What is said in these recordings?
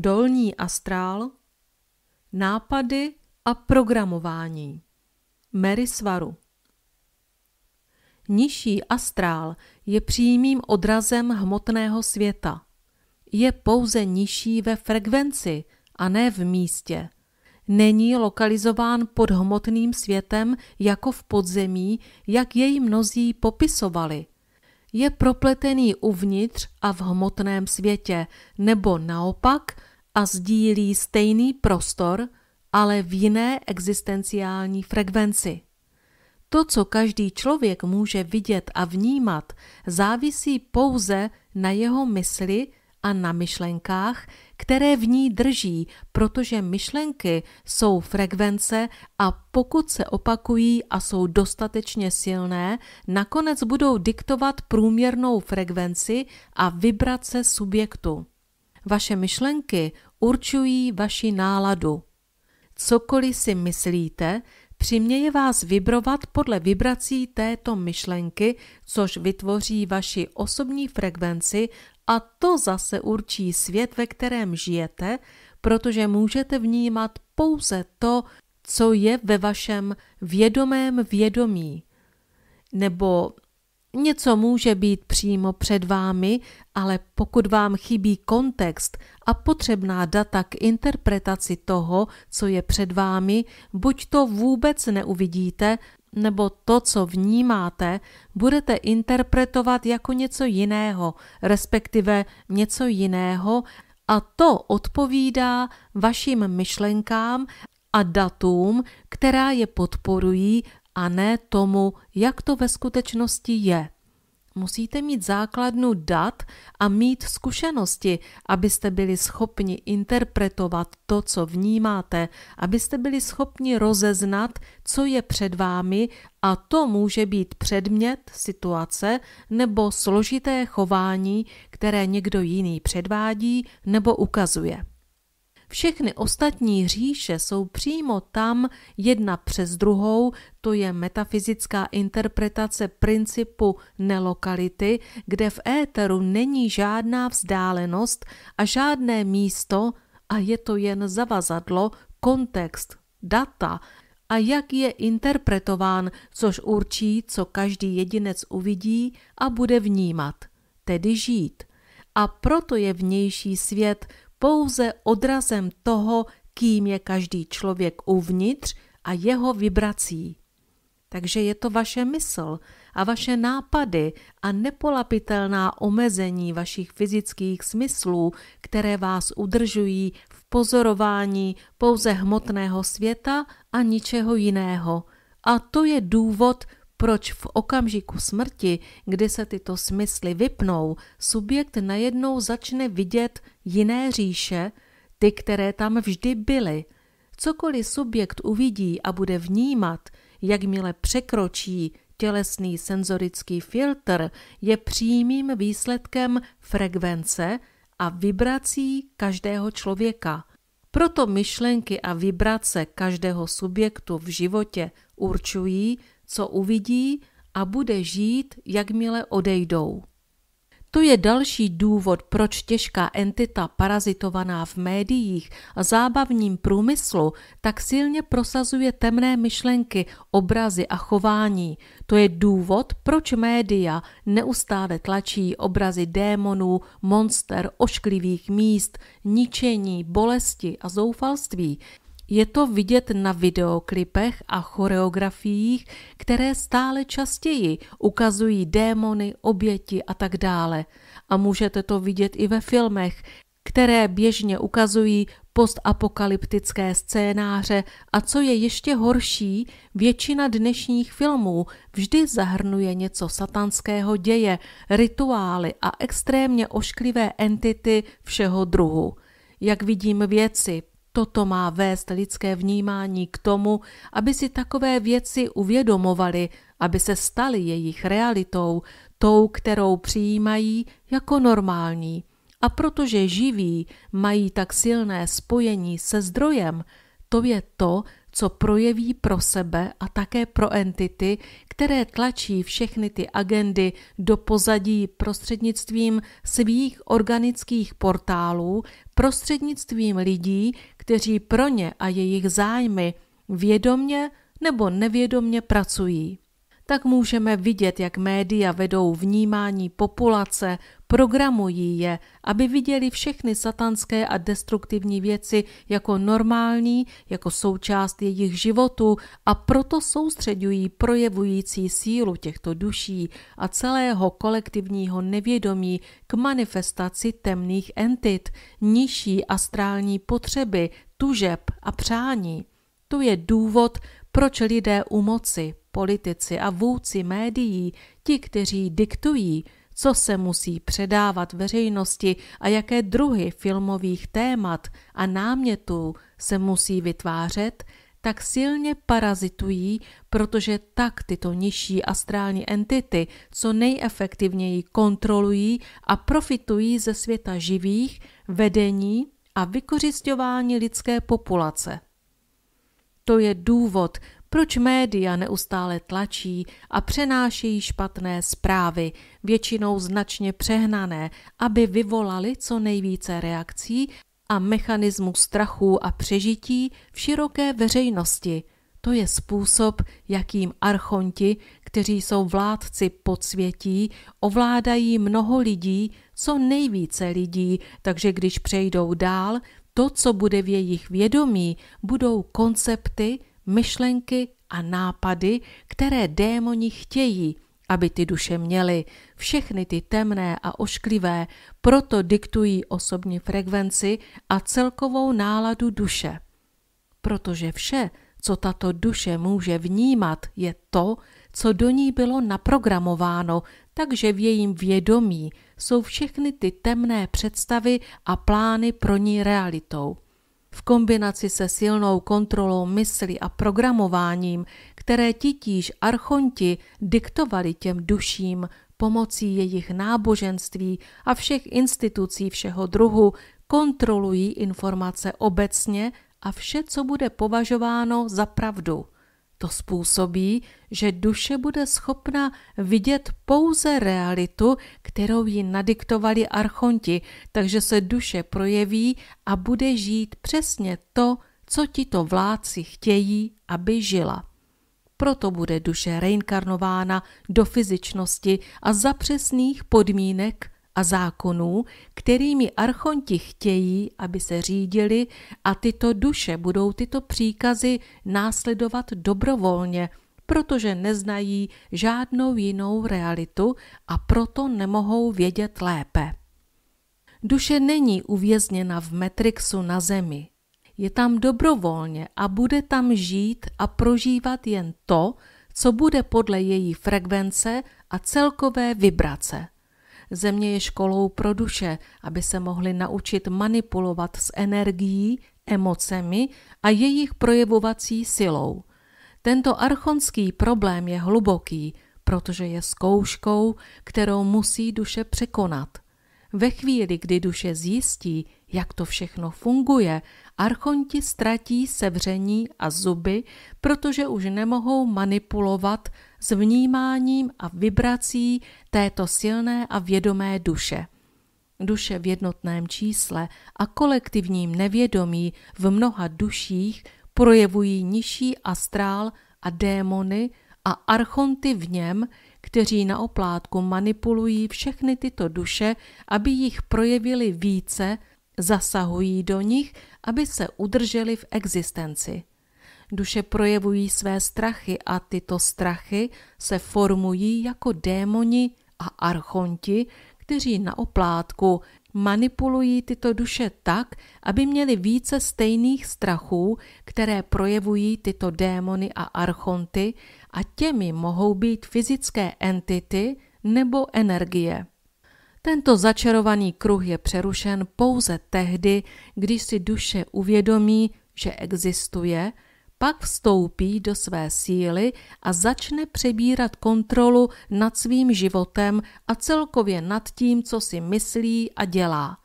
dolní astrál, nápady a programování. Mary Svaru Nižší astrál je přímým odrazem hmotného světa. Je pouze nižší ve frekvenci a ne v místě. Není lokalizován pod hmotným světem jako v podzemí, jak jej mnozí popisovali. Je propletený uvnitř a v hmotném světě, nebo naopak a sdílí stejný prostor, ale v jiné existenciální frekvenci. To, co každý člověk může vidět a vnímat, závisí pouze na jeho mysli a na myšlenkách, které v ní drží, protože myšlenky jsou frekvence a pokud se opakují a jsou dostatečně silné, nakonec budou diktovat průměrnou frekvenci a vibrace subjektu. Vaše myšlenky určují vaši náladu. Cokoliv si myslíte, přiměje vás vibrovat podle vibrací této myšlenky, což vytvoří vaši osobní frekvenci a to zase určí svět, ve kterém žijete, protože můžete vnímat pouze to, co je ve vašem vědomém vědomí. Nebo Něco může být přímo před vámi, ale pokud vám chybí kontext a potřebná data k interpretaci toho, co je před vámi, buď to vůbec neuvidíte, nebo to, co vnímáte, budete interpretovat jako něco jiného, respektive něco jiného, a to odpovídá vašim myšlenkám a datům, která je podporují a ne tomu, jak to ve skutečnosti je. Musíte mít základnu dat a mít zkušenosti, abyste byli schopni interpretovat to, co vnímáte, abyste byli schopni rozeznat, co je před vámi, a to může být předmět, situace nebo složité chování, které někdo jiný předvádí nebo ukazuje. Všechny ostatní říše jsou přímo tam jedna přes druhou, to je metafyzická interpretace principu nelokality, kde v éteru není žádná vzdálenost a žádné místo a je to jen zavazadlo, kontext, data, a jak je interpretován, což určí, co každý jedinec uvidí a bude vnímat, tedy žít. A proto je vnější svět pouze odrazem toho, kým je každý člověk uvnitř a jeho vibrací. Takže je to vaše mysl a vaše nápady a nepolapitelná omezení vašich fyzických smyslů, které vás udržují v pozorování pouze hmotného světa a ničeho jiného. A to je důvod, proč v okamžiku smrti, kdy se tyto smysly vypnou, subjekt najednou začne vidět jiné říše, ty, které tam vždy byly. Cokoliv subjekt uvidí a bude vnímat, jakmile překročí tělesný senzorický filtr, je přímým výsledkem frekvence a vibrací každého člověka. Proto myšlenky a vibrace každého subjektu v životě určují, co uvidí a bude žít, jakmile odejdou. To je další důvod, proč těžká entita parazitovaná v médiích a zábavním průmyslu tak silně prosazuje temné myšlenky, obrazy a chování. To je důvod, proč média neustále tlačí obrazy démonů, monster, ošklivých míst, ničení, bolesti a zoufalství, je to vidět na videoklipech a choreografiích, které stále častěji ukazují démony, oběti a tak dále. A můžete to vidět i ve filmech, které běžně ukazují postapokalyptické scénáře a co je ještě horší, většina dnešních filmů vždy zahrnuje něco satanského děje, rituály a extrémně ošklivé entity všeho druhu. Jak vidím věci, Toto má vést lidské vnímání k tomu, aby si takové věci uvědomovali, aby se staly jejich realitou, tou, kterou přijímají jako normální. A protože živí mají tak silné spojení se zdrojem, to je to, co projeví pro sebe a také pro entity, které tlačí všechny ty agendy do pozadí prostřednictvím svých organických portálů, prostřednictvím lidí, kteří pro ně a jejich zájmy vědomně nebo nevědomně pracují tak můžeme vidět, jak média vedou vnímání populace, programují je, aby viděli všechny satanské a destruktivní věci jako normální, jako součást jejich životu a proto soustředují projevující sílu těchto duší a celého kolektivního nevědomí k manifestaci temných entit, nižší astrální potřeby, tužeb a přání. To je důvod, proč lidé u moci politici a vůdci médií, ti, kteří diktují, co se musí předávat veřejnosti a jaké druhy filmových témat a námětů se musí vytvářet, tak silně parazitují, protože tak tyto nižší astrální entity co nejefektivněji kontrolují a profitují ze světa živých, vedení a vykořišťování lidské populace. To je důvod, proč média neustále tlačí a přenášejí špatné zprávy, většinou značně přehnané, aby vyvolali co nejvíce reakcí a mechanismu strachu a přežití v široké veřejnosti? To je způsob, jakým archonti, kteří jsou vládci podsvětí, ovládají mnoho lidí, co nejvíce lidí, takže když přejdou dál, to, co bude v jejich vědomí, budou koncepty, myšlenky a nápady, které démoni chtějí, aby ty duše měly, všechny ty temné a ošklivé, proto diktují osobní frekvenci a celkovou náladu duše. Protože vše, co tato duše může vnímat, je to, co do ní bylo naprogramováno, takže v jejím vědomí jsou všechny ty temné představy a plány pro ní realitou. V kombinaci se silnou kontrolou mysli a programováním, které titíž archonti diktovali těm duším pomocí jejich náboženství a všech institucí všeho druhu, kontrolují informace obecně a vše, co bude považováno za pravdu – to způsobí, že duše bude schopna vidět pouze realitu, kterou ji nadiktovali archonti, takže se duše projeví a bude žít přesně to, co tito vládci chtějí, aby žila. Proto bude duše reinkarnována do fyzičnosti a za přesných podmínek a zákonů, kterými archonti chtějí, aby se řídili a tyto duše budou tyto příkazy následovat dobrovolně, protože neznají žádnou jinou realitu a proto nemohou vědět lépe. Duše není uvězněna v Matrixu na zemi. Je tam dobrovolně a bude tam žít a prožívat jen to, co bude podle její frekvence a celkové vibrace. Země je školou pro duše, aby se mohli naučit manipulovat s energií, emocemi a jejich projevovací silou. Tento archonský problém je hluboký, protože je zkouškou, kterou musí duše překonat. Ve chvíli, kdy duše zjistí, jak to všechno funguje. Archonti ztratí sevření a zuby, protože už nemohou manipulovat s vnímáním a vibrací této silné a vědomé duše. Duše v jednotném čísle a kolektivním nevědomí v mnoha duších projevují nižší astrál a démony a archonty v něm, kteří na oplátku manipulují všechny tyto duše, aby jich projevili více zasahují do nich, aby se udrželi v existenci. Duše projevují své strachy a tyto strachy se formují jako démoni a archonti, kteří na oplátku manipulují tyto duše tak, aby měli více stejných strachů, které projevují tyto démony a archonty a těmi mohou být fyzické entity nebo energie. Tento začarovaný kruh je přerušen pouze tehdy, když si duše uvědomí, že existuje, pak vstoupí do své síly a začne přebírat kontrolu nad svým životem a celkově nad tím, co si myslí a dělá.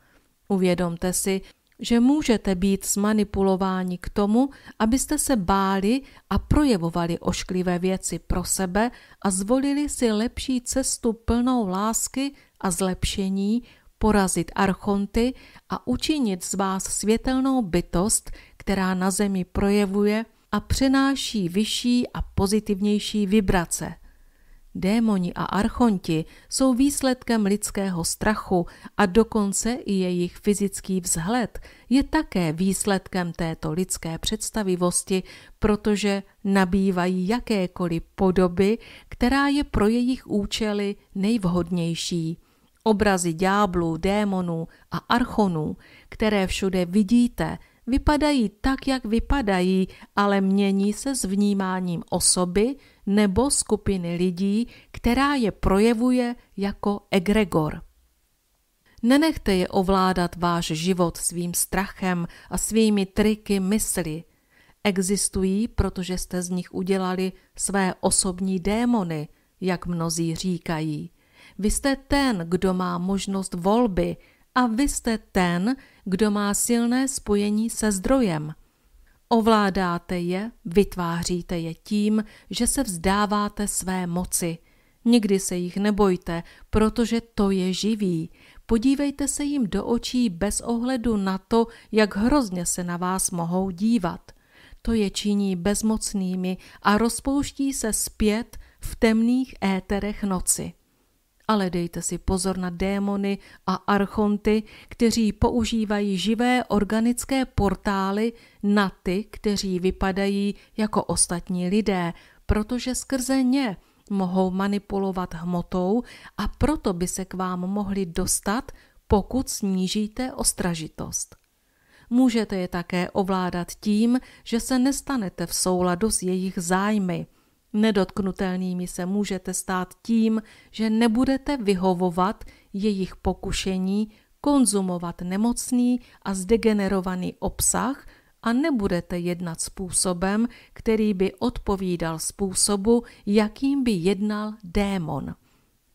Uvědomte si, že můžete být zmanipulováni k tomu, abyste se báli a projevovali ošklivé věci pro sebe a zvolili si lepší cestu plnou lásky a zlepšení, porazit archonty a učinit z vás světelnou bytost, která na zemi projevuje a přenáší vyšší a pozitivnější vibrace – Démoni a archonti jsou výsledkem lidského strachu a dokonce i jejich fyzický vzhled je také výsledkem této lidské představivosti, protože nabývají jakékoliv podoby, která je pro jejich účely nejvhodnější. Obrazy ďáblů, démonů a archonů, které všude vidíte, vypadají tak, jak vypadají, ale mění se s vnímáním osoby, nebo skupiny lidí, která je projevuje jako egregor. Nenechte je ovládat váš život svým strachem a svými triky mysli. Existují, protože jste z nich udělali své osobní démony, jak mnozí říkají. Vy jste ten, kdo má možnost volby a vy jste ten, kdo má silné spojení se zdrojem – Ovládáte je, vytváříte je tím, že se vzdáváte své moci. Nikdy se jich nebojte, protože to je živý. Podívejte se jim do očí bez ohledu na to, jak hrozně se na vás mohou dívat. To je činí bezmocnými a rozpouští se zpět v temných éterech noci ale dejte si pozor na démony a archonty, kteří používají živé organické portály na ty, kteří vypadají jako ostatní lidé, protože skrze ně mohou manipulovat hmotou a proto by se k vám mohli dostat, pokud snížíte ostražitost. Můžete je také ovládat tím, že se nestanete v souladu s jejich zájmy – Nedotknutelnými se můžete stát tím, že nebudete vyhovovat jejich pokušení konzumovat nemocný a zdegenerovaný obsah a nebudete jednat způsobem, který by odpovídal způsobu, jakým by jednal démon.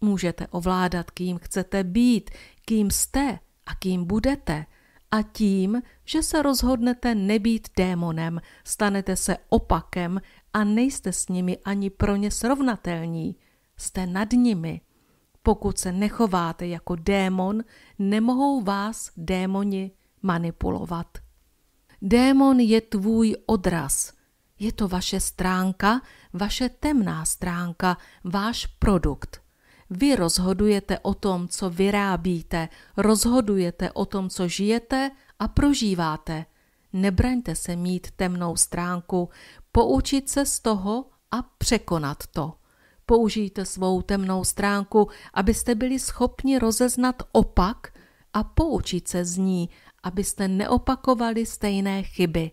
Můžete ovládat, kým chcete být, kým jste a kým budete. A tím, že se rozhodnete nebýt démonem, stanete se opakem a nejste s nimi ani pro ně srovnatelní, jste nad nimi. Pokud se nechováte jako démon, nemohou vás démoni manipulovat. Démon je tvůj odraz. Je to vaše stránka, vaše temná stránka, váš produkt. Vy rozhodujete o tom, co vyrábíte, rozhodujete o tom, co žijete a prožíváte – nebraňte se mít temnou stránku, poučit se z toho a překonat to. Použijte svou temnou stránku, abyste byli schopni rozeznat opak a poučit se z ní, abyste neopakovali stejné chyby.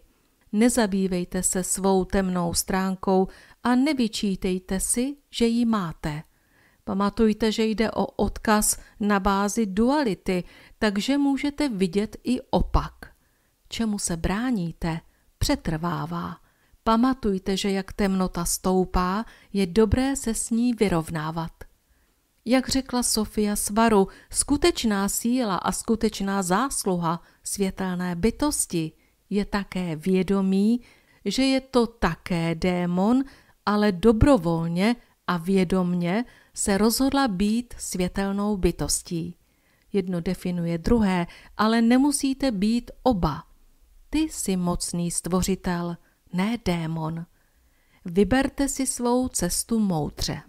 Nezabývejte se svou temnou stránkou a nevyčítejte si, že ji máte. Pamatujte, že jde o odkaz na bázi duality, takže můžete vidět i opak čemu se bráníte, přetrvává. Pamatujte, že jak temnota stoupá, je dobré se s ní vyrovnávat. Jak řekla Sofia Svaru, skutečná síla a skutečná zásluha světelné bytosti je také vědomí, že je to také démon, ale dobrovolně a vědomně se rozhodla být světelnou bytostí. Jedno definuje druhé, ale nemusíte být oba – ty jsi mocný stvořitel, ne démon. Vyberte si svou cestu moudře.